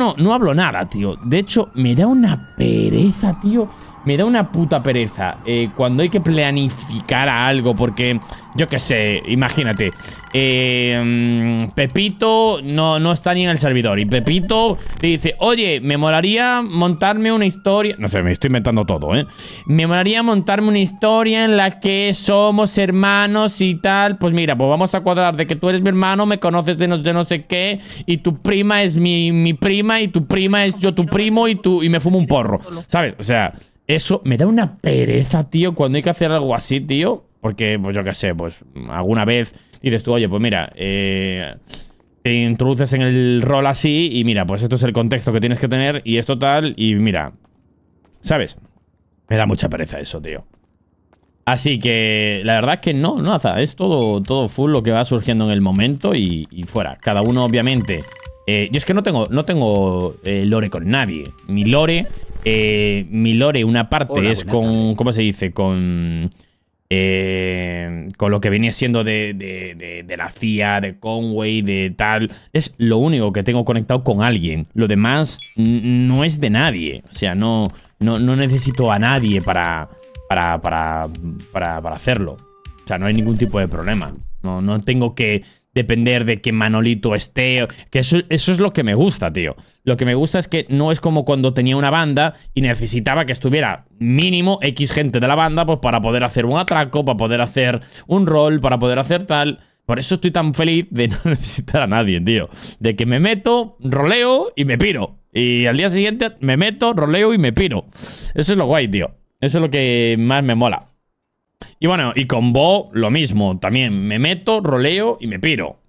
no, no hablo nada, tío. De hecho, me da una pereza, tío. Me da una puta pereza eh, cuando hay que planificar algo, porque yo qué sé, imagínate. Eh, mm, Pepito no, no está ni en el servidor. Y Pepito le dice, oye, me molaría montarme una historia... No sé, me estoy inventando todo, ¿eh? Me molaría montarme una historia en la que somos hermanos y tal. Pues mira, pues vamos a cuadrar de que tú eres mi hermano, me conoces de no, no sé qué, y tu prima es mi, prima, y tu prima es yo tu primo, y, tú y me fumo un porro. ¿Sabes? O sea, eso me da una pereza, tío, cuando hay que hacer algo así, tío. Porque, pues yo qué sé, pues alguna vez dices tú, oye, pues mira, eh, te introduces en el rol así y mira, pues esto es el contexto que tienes que tener y esto tal y mira, ¿sabes? Me da mucha pereza eso, tío. Así que la verdad es que no, no, es todo, todo full lo que va surgiendo en el momento y, fuera. Cada uno, obviamente. Eh, yo es que no tengo, no tengo eh, lore con nadie. Mi lore, mi lore, una parte es con, ¿cómo se dice? Con eh, con lo que venía siendo de, la CIA, de Conway, de tal. Es lo único que tengo conectado con alguien. Lo demás no es de nadie. O sea, no, no, necesito a nadie para para, para, para hacerlo. O sea, no hay ningún tipo de problema. No, no tengo que depender de que Manolito esté. Que eso, eso, es lo que me gusta, tío. Lo que me gusta es que no es como cuando tenía una banda y necesitaba que estuviera mínimo X gente de la banda pues, para poder hacer un atraco, para poder hacer un rol, para poder hacer tal. Por eso estoy tan feliz de no necesitar a nadie, tío. De que me meto, roleo y me piro. Y al día siguiente me meto, roleo y me piro. Eso es lo guay, tío. Eso es lo que más me mola. Y bueno, y con Bo lo mismo, también me meto, roleo y me piro.